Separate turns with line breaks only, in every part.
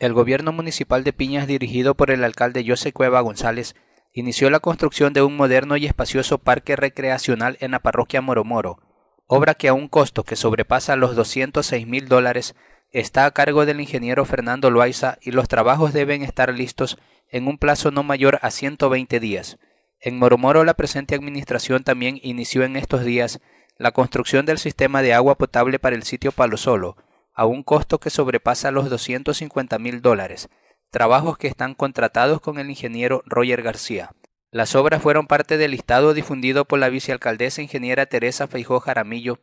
El gobierno municipal de Piñas, dirigido por el alcalde José Cueva González, inició la construcción de un moderno y espacioso parque recreacional en la parroquia Moromoro, obra que a un costo que sobrepasa los 206 mil dólares está a cargo del ingeniero Fernando Loaiza y los trabajos deben estar listos en un plazo no mayor a 120 días. En Moromoro la presente administración también inició en estos días la construcción del sistema de agua potable para el sitio Solo, a un costo que sobrepasa los 250 mil dólares, trabajos que están contratados con el ingeniero Roger García. Las obras fueron parte del listado difundido por la vicealcaldesa ingeniera Teresa Feijó Jaramillo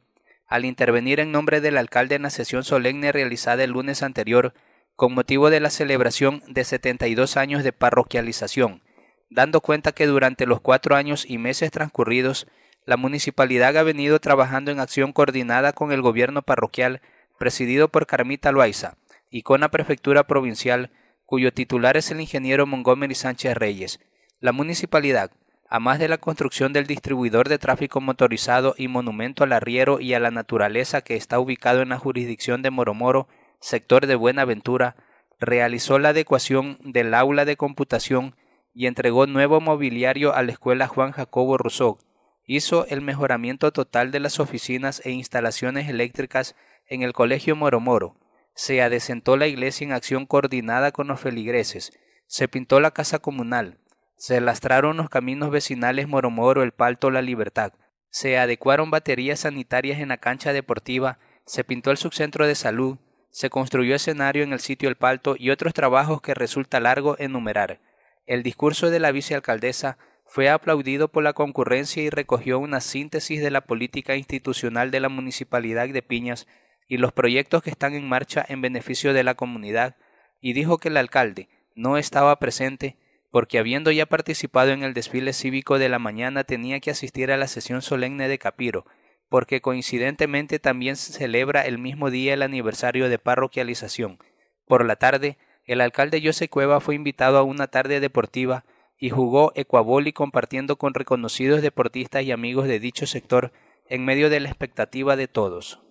al intervenir en nombre del alcalde en la sesión solemne realizada el lunes anterior con motivo de la celebración de 72 años de parroquialización, dando cuenta que durante los cuatro años y meses transcurridos, la municipalidad ha venido trabajando en acción coordinada con el gobierno parroquial presidido por Carmita Loaiza, y con la prefectura provincial, cuyo titular es el ingeniero Montgomery Sánchez Reyes. La municipalidad, a más de la construcción del distribuidor de tráfico motorizado y monumento al arriero y a la naturaleza que está ubicado en la jurisdicción de Moromoro, sector de Buenaventura, realizó la adecuación del aula de computación y entregó nuevo mobiliario a la escuela Juan Jacobo Rousseau, hizo el mejoramiento total de las oficinas e instalaciones eléctricas en el Colegio Moromoro. Se adecentó la iglesia en acción coordinada con los feligreses. Se pintó la casa comunal. Se lastraron los caminos vecinales Moromoro, El Palto, La Libertad. Se adecuaron baterías sanitarias en la cancha deportiva. Se pintó el subcentro de salud. Se construyó escenario en el sitio El Palto y otros trabajos que resulta largo enumerar. El discurso de la vicealcaldesa fue aplaudido por la concurrencia y recogió una síntesis de la política institucional de la Municipalidad de Piñas y los proyectos que están en marcha en beneficio de la comunidad, y dijo que el alcalde no estaba presente porque habiendo ya participado en el desfile cívico de la mañana tenía que asistir a la sesión solemne de Capiro, porque coincidentemente también se celebra el mismo día el aniversario de parroquialización. Por la tarde, el alcalde José Cueva fue invitado a una tarde deportiva y jugó ecuaboli compartiendo con reconocidos deportistas y amigos de dicho sector en medio de la expectativa de todos.